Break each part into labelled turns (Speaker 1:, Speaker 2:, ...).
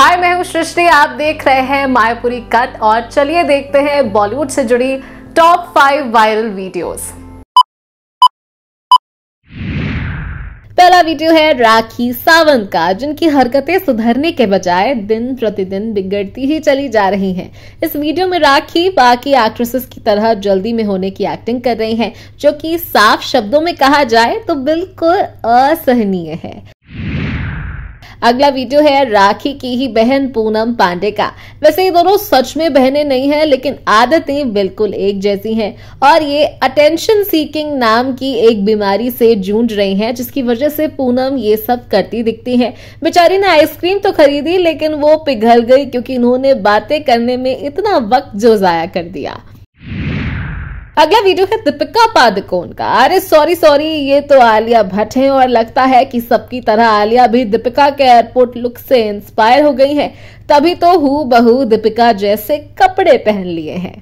Speaker 1: हाय मैं हूं सृष्टि आप देख रहे हैं मायापुरी कट और चलिए देखते हैं बॉलीवुड से जुड़ी टॉप फाइव वायरल वीडियोस पहला वीडियो है राखी सावंत का जिनकी हरकतें सुधरने के बजाय दिन प्रतिदिन बिगड़ती ही चली जा रही हैं। इस वीडियो में राखी बाकी एक्ट्रेसेस की तरह जल्दी में होने की एक्टिंग कर रही हैं, जो कि साफ शब्दों में कहा जाए तो बिल्कुल असहनीय है अगला वीडियो है राखी की ही बहन पूनम पांडे का वैसे ये दोनों सच में बहने नहीं है लेकिन आदतें बिल्कुल एक जैसी हैं और ये अटेंशन सीकिंग नाम की एक बीमारी से जूझ रही हैं जिसकी वजह से पूनम ये सब करती दिखती है बेचारी ने आइसक्रीम तो खरीदी लेकिन वो पिघल गई क्योंकि इन्होंने बातें करने में इतना वक्त जो जाया कर दिया अगला वीडियो है दीपिका पादुकोण का अरे सॉरी सॉरी ये तो आलिया भट्ट है और लगता है कि सबकी तरह आलिया भी दीपिका के एयरपोर्ट लुक से इंस्पायर हो गई है तभी तो हु बहू दीपिका जैसे कपड़े पहन लिए हैं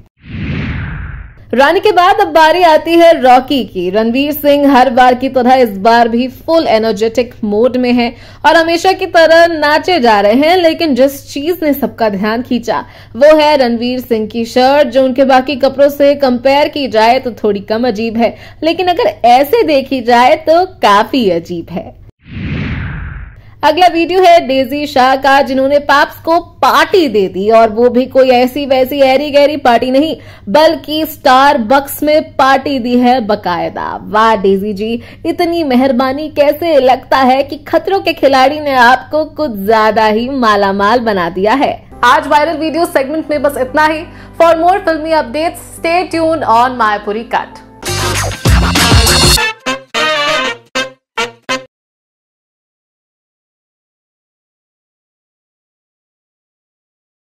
Speaker 1: रानी के बाद अब बारी आती है रॉकी की रणवीर सिंह हर बार की तरह इस बार भी फुल एनर्जेटिक मोड में है और हमेशा की तरह नाचे जा रहे हैं लेकिन जिस चीज ने सबका ध्यान खींचा वो है रणवीर सिंह की शर्ट जो उनके बाकी कपड़ों से कंपेयर की जाए तो थोड़ी कम अजीब है लेकिन अगर ऐसे देखी जाए तो काफी अजीब है अगला वीडियो है डेजी शाह का जिन्होंने पाप्स को पार्टी दे दी और वो भी कोई ऐसी वैसी ऐरी गहरी पार्टी नहीं बल्कि स्टार बक्स में पार्टी दी है बकायदा वाह डेजी जी इतनी मेहरबानी कैसे लगता है कि खतरों के खिलाड़ी ने आपको कुछ ज्यादा ही मालामाल बना दिया है आज वायरल वीडियो सेगमेंट में बस इतना ही for more filmy update stay tune on Mayapuri cut